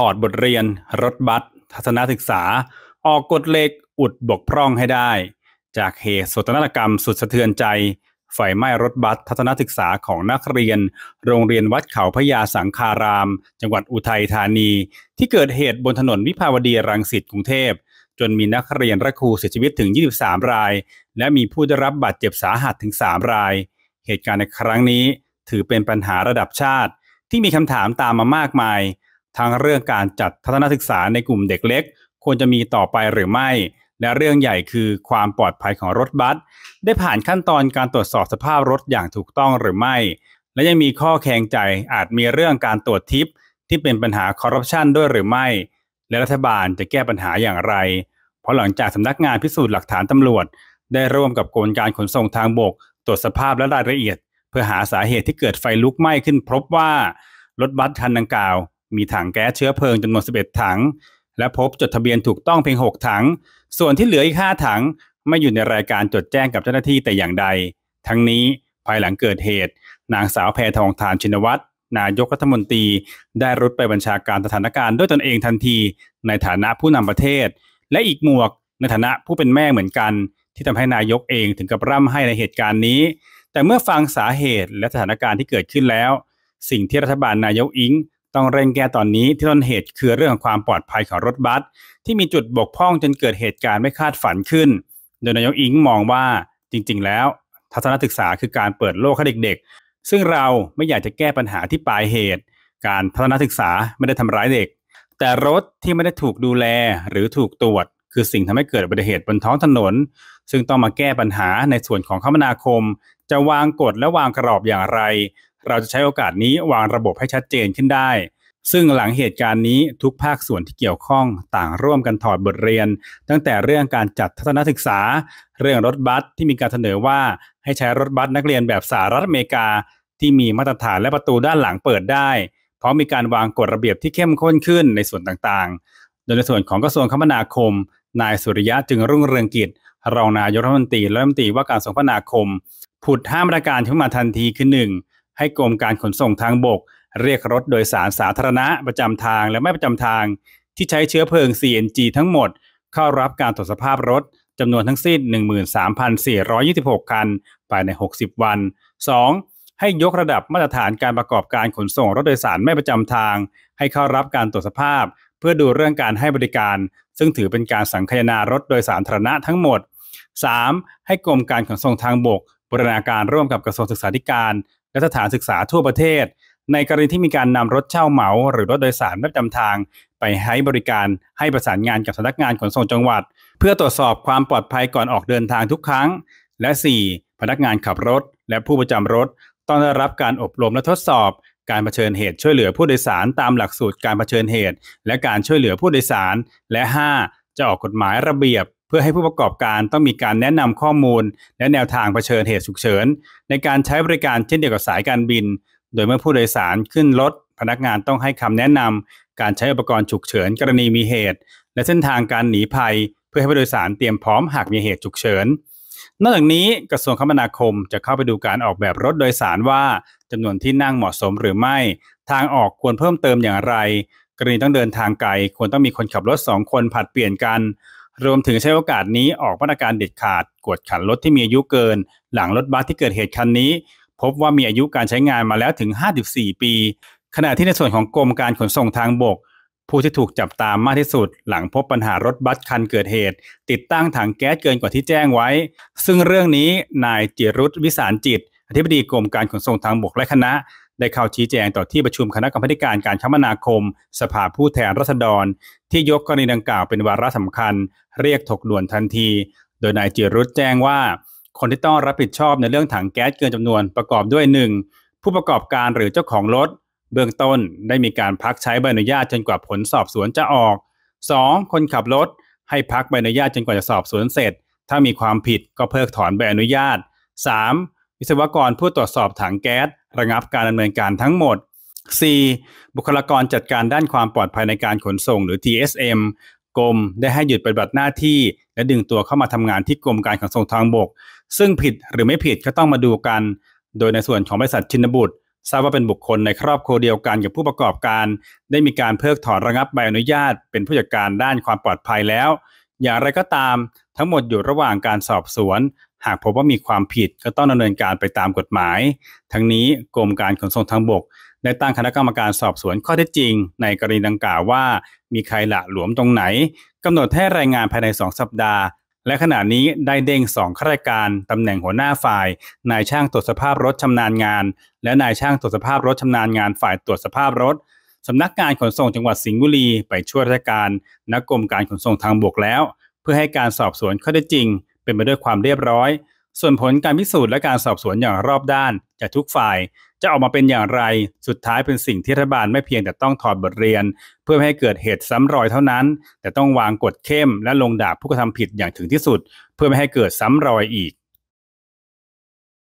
ถอดบทเรียนรถบัสทัศนศึกษา ออกกฎเหล็กอุดบกพร่องให้ได้ จากเหตุสตนกรรมสุดสะเทือนใจ ไฟไหม้รถบัสทัศนศึกษาของนักเรียน โรงเรียนวัดเขาพระยาสังคาราม จังหวัดอุทัยธานี ที่เกิดเหตุบนถนนวิภาวดีรังสิตกรุงเทพ จนมีนักเรียนและครูเสียชีวิตถึง 23 ราย และมีผู้ได้รับบาดเจ็บสาหัสถึง 3 ราย เหตุการณ์ในครั้งนี้ถือเป็นปัญหาระดับชาติ ที่มีคำถามตามมามากมายทั้งเรื่องการจัดทัศนศึกษาในกลุ่มเด็กเล็ก ควรจะมีต่อไปหรือไม่ และเรื่องใหญ่คือความปลอดภัยของรถบัสได้ผ่านขั้นตอนการตรวจสอบสภาพรถอย่างถูกต้องหรือไม่ และยังมีข้อแขงใจอาจมีเรื่องการตรวจทิปที่เป็นปัญหาคอร์รัปชันด้วยหรือไม่ และรัฐบาลจะแก้ปัญหาอย่างไร เพราะหลังจากสำนักงานพิสูจน์หลักฐานตำรวจ ได้ร่วมกับกรมการขนส่งทางบก ตรวจสภาพและรายละเอียด เพื่อหาสาเหตุที่เกิดไฟลุกไหม้ขึ้นพบว่ารถบัสคันดังกล่าวมีถังแก๊สเชื้อเพลิงจำนวน11ถังและพบจดทะเบียนถูกต้องเพียง6ถัง ส่วนที่เหลืออีก 5 ถังไม่อยู่ในรายการจดแจ้งกับเจ้าหน้าที่แต่อย่างใด ทั้งนี้ภายหลังเกิดเหตุ นางสาวแพทองทานชินวัตร นายกรัฐมนตรี ได้รุดไปบัญชาการสถานการณ์ด้วยตนเองทันทีในฐานะผู้นำประเทศ และอีกหมวก ในฐานะผู้เป็นแม่เหมือนกัน ที่ทำให้นายกเองถึงกับร่ำให้ในเหตุการณ์นี้ แต่เมื่อฟังสาเหตุและสถานการณ์ที่เกิดขึ้นแล้ว สิ่งที่รัฐบาลนายกอิงต้องเร่งแก้ตอนนี้ที่ต้นเหตุคือเรื่องของความปลอดภัยของรถบัสที่มีจุดบกพร่องจนเกิดเหตุการณ์ไม่คาดฝันขึ้น โดยนายกอิงมองว่าจริงๆ แล้วทัศนศึกษา คือการเปิดโลกให้เด็กๆ ซึ่งเราไม่อยากจะแก้ปัญหาที่ปลายเหตุ การทัศนศึกษาไม่ได้ทำร้ายเด็ก แต่รถที่ไม่ได้ถูกดูแลหรือถูกตรวจ คือสิ่งทำให้เกิดอุบัติเหตุบนท้องถนน ซึ่งต้องมาแก้ปัญหาในส่วนของคมนาคม จะวางกฎและวางกรอบอย่างไรเราจะใช้โอกาสนี้วางระบบให้ชัดเจนขึ้นได้ ซึ่งหลังเหตุการณ์นี้ทุกภาคส่วนที่เกี่ยวข้องต่างร่วมกันถอดบทเรียน ตั้งแต่เรื่องการจัดทัศนศึกษา เรื่องรถบัสที่มีการเสนอว่าให้ใช้รถบัสนักเรียนแบบสหรัฐอเมริกา ที่มีมาตรฐานและประตูด้านหลังเปิดได้ เพราะมีการวางกฎระเบียบที่เข้มข้นขึ้นในส่วนต่างๆ โดยในส่วนของกระทรวงคมนาคม นายสุริยะจึงรุ่งเรืองกิจรองนายกรัฐมนตรีและรัฐมนตรีว่าการสงคมนาคมผุดห้ามาตรการขึ้นมาทันทีคือหนึ่งให้กรมการขนส่งทางบกเรียกรถโดยสารสาธารณะประจำทางและไม่ประจำทางที่ใช้เชื้อเพลิง CNG ทั้งหมด เข้ารับการตรวจสภาพรถจำนวนทั้งสิ้น 13,426 คันภายใน 60 วัน 2. ให้ยกระดับมาตรฐานการประกอบการขนส่งรถโดยสารไม่ประจำทาง ให้เข้ารับการตรวจสภาพ เพื่อดูเรื่องการให้บริการ ซึ่งถือเป็นการสังคายนารถโดยสารสาธารณะทั้งหมด 3. ให้กรมการขนส่งทางบกบูรณาการร่วมกับกระทรวงศึกษาธิการและสถานศึกษาทั่วประเทศ ในกรณีที่มีการนำรถเช่าเหมา หรือรถโดยสารประจำทาง ไปให้บริการให้ประสานงานกับสำนักงานขนส่งจังหวัด เพื่อตรวจสอบความปลอดภัยก่อนออกเดินทางทุกครั้ง และ 4. พนักงานขับรถ และผู้ประจำรถ ต้องได้รับการอบรมและทดสอบการเผชิญเหตุช่วยเหลือผู้โดยสารตามหลักสูตรการเผชิญเหตุ และการช่วยเหลือผู้โดยสาร และ 5. จะออกกฎหมายระเบียบพื่อให้ผู้ประกอบการต้องมีการแนะนำข้อมูล และแนวทางเผชิญเหตุฉุกเฉินในการใช้บริการเช่นเดียวกับสายการบิน โดยเมื่อผู้โดยสารขึ้นรถพนักงานต้องให้คำแนะนำการใช้อุปกรณ์ฉุกเฉินกรณีมีเหตุ และเส้นทางการหนีภัย เพื่อให้ผู้โดยสารเตรียมพร้อมหากมีเหตุฉุกเฉินนอกจากนี้กระทรวงคมนาคมจะเข้าไปดูการออกแบบรถโดยสารว่าจำนวนที่นั่งเหมาะสมหรือไม่ ทางออกควรเพิ่มเติมอย่างไร กรณีต้องเดินทางไกลควรต้องมีคนขับรถสองคนผัดเปลี่ยนกันรวมถึงใช้โอกาสนี้ออกมาตรการเด็ดขาดกวดขันรถที่มีอายุเกินหลังรถบัสที่เกิดเหตุคันนี้ พบว่ามีอายุการใช้งานมาแล้วถึง 54 ปี ขณะที่ในส่วนของกรมการขนส่งทางบก ผู้ที่ถูกจับตามมากที่สุดหลังพบปัญหารถบัสคันเกิดเหตุ ติดตั้งถังแก๊สเกินกว่าที่แจ้งไว้ ซึ่งเรื่องนี้นายจิรุธวิสารจิตอธิบดีกรมการขนส่งทางบกและคณะได้เข้าชี้แจงต่อที่ประชุมคณะกรรมการการคมนาคม สภาผู้แทนราษฎร ที่ยกกรณีดังกล่าวเป็นวาระสำคัญ เรียกถกด่วนทันที โดยนายจิรุธแจ้งว่า คนที่ต้องรับผิดชอบในเรื่องถังแก๊สเกินจำนวนประกอบด้วย 1. ผู้ประกอบการหรือเจ้าของรถเบื้องต้นได้มีการพักใช้ใบอนุญาตจนกว่าผลสอบสวนจะออก 2. คนขับรถ ให้พักใบอนุญาตจนกว่าจะสอบสวนเสร็จ ถ้ามีความผิดก็เพิกถอนใบอนุญาต 3. วิศวกรผู้ตรวจสอบถังแก๊สระงับการดำเนินการทั้งหมด 4. บุคลากรจัดการด้านความปลอดภัยในการขนส่ง หรือ TSM กรมได้ให้หยุดปฏิบัติหน้าที่ และดึงตัวเข้ามาทำงานที่กรมการขนส่งทางบก ซึ่งผิดหรือไม่ผิดก็ต้องมาดูกัน โดยในส่วนของบริษัทชินบุตรทราบว่าเป็นบุคคลในครอบครัวเดียวกันกับผู้ประกอบการ ได้มีการเพิกถอนระงับใบอนุญาต เป็นผู้จัดการด้านความปลอดภัยแล้ว อย่างไรก็ตามทั้งหมดอยู่ระหว่างการสอบสวนหากพบว่ามีความผิดก็ต้องดำเนินการไปตามกฎหมาย ทั้งนี้กรมการขนส่งทางบกได้ตั้งคณะกรรมการสอบสวนข้อเท็จจริง ในกรณีดังกล่าวว่ามีใครละหลวมตรงไหน กำหนดให้รายงานภายใน 2 สัปดาห์ และขณะนี้ได้เด้ง2ข้าราชการ ตำแหน่งหัวหน้าฝ่าย นายช่างตรวจสภาพรถชำนาญงาน และนายช่างตรวจสภาพรถชำนาญงานฝ่ายตรวจสภาพรถสำนักงานขนส่งจังหวัดสิงห์บุรีไปช่วยราชการนักกรมการขนส่งทางบกแล้ว เพื่อให้การสอบสวนข้อเท็จจริงเป็นไปด้วยความเรียบร้อย ส่วนผลการพิสูจน์และการสอบสวนอย่างรอบด้านจากทุกฝ่ายจะออกมาเป็นอย่างไรสุดท้ายเป็นสิ่งที่รัฐบาลไม่เพียงแต่ต้องถอดบทเรียนเพื่อไม่ให้เกิดเหตุซ้ำรอยเท่านั้น แต่ต้องวางกฎเข้มและลงดาบผู้กระทำผิดอย่างถึงที่สุด เพื่อไม่ให้เกิดซ้ำรอยอีก